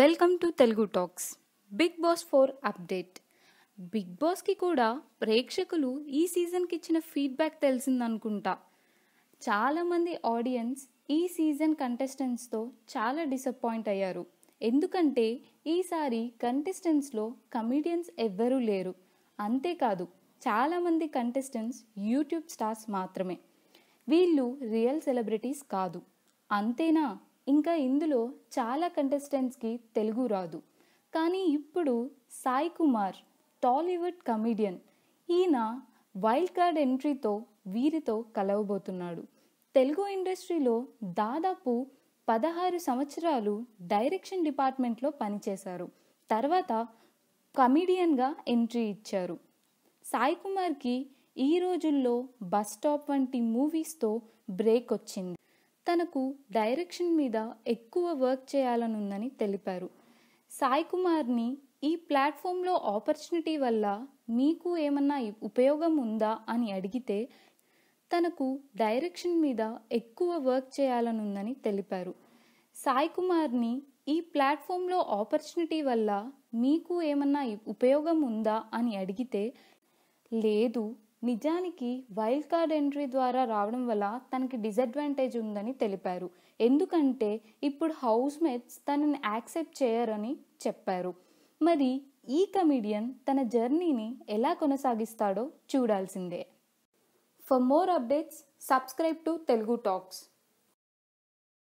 welcome to Telugu talks Bigg Boss four update Bigg బాస్కి కూడా ప్రేక్షకులు ఈ సీజన్కి ఇచ్చిన ఫీడ్బ్యాక్ తెలిసిందనుకుంటా చాలామంది ఆడియన్స్ ఈ సీజన్ కంటెస్టెంట్స్తో చాలా డిసప్పాయింట్ అయ్యారు ఎందుకంటే ఈసారి కంటెస్టెంట్స్లో కమీడియన్స్ ఎవ్వరూ లేరు అంతేకాదు చాలామంది కంటెస్టెంట్స్ యూట్యూబ్ స్టార్స్ మాత్రమే వీళ్ళు రియల్ సెలబ్రిటీస్ కాదు అంతేనా ఇంకా ఇందులో చాలా కంటెస్టెంట్స్కి తెలుగు రాదు కానీ ఇప్పుడు సాయి కుమార్ టాలీవుడ్ కమీడియన్ ఈయన వైల్డ్ కార్డ్ ఎంట్రీతో వీరితో కలవబోతున్నాడు తెలుగు ఇండస్ట్రీలో దాదాపు పదహారు సంవత్సరాలు డైరెక్షన్ డిపార్ట్మెంట్లో పనిచేశారు తర్వాత కమీడియన్గా ఎంట్రీ ఇచ్చారు సాయి కుమార్కి ఈ రోజుల్లో బస్ స్టాప్ వంటి మూవీస్తో బ్రేక్ వచ్చింది తనకు డైరెక్షన్ మీద ఎక్కువ వర్క్ చేయాలనుందని తెలిపారు సాయి కుమార్ని ఈ ప్లాట్ఫామ్లో ఆపర్చునిటీ వల్ల మీకు ఏమన్నా ఉపయోగం ఉందా అని అడిగితే తనకు డైరెక్షన్ మీద ఎక్కువ వర్క్ చేయాలనుందని తెలిపారు సాయి కుమార్ని ఈ ప్లాట్ఫామ్లో ఆపర్చునిటీ వల్ల మీకు ఏమన్నా ఉపయోగం ఉందా అని అడిగితే లేదు నిజానికి వైల్డ్ కార్డ్ ఎంట్రీ ద్వారా రావడం వల్ల తనకి డిసడ్వాంటేజ్ ఉందని తెలిపారు ఎందుకంటే ఇప్పుడు హౌస్ మేట్స్ తనని యాక్సెప్ట్ చేయరని చెప్పారు మరి ఈ కమీడియన్ తన జర్నీని ఎలా కొనసాగిస్తాడో చూడాల్సిందే for more updates subscribe to Telugu talks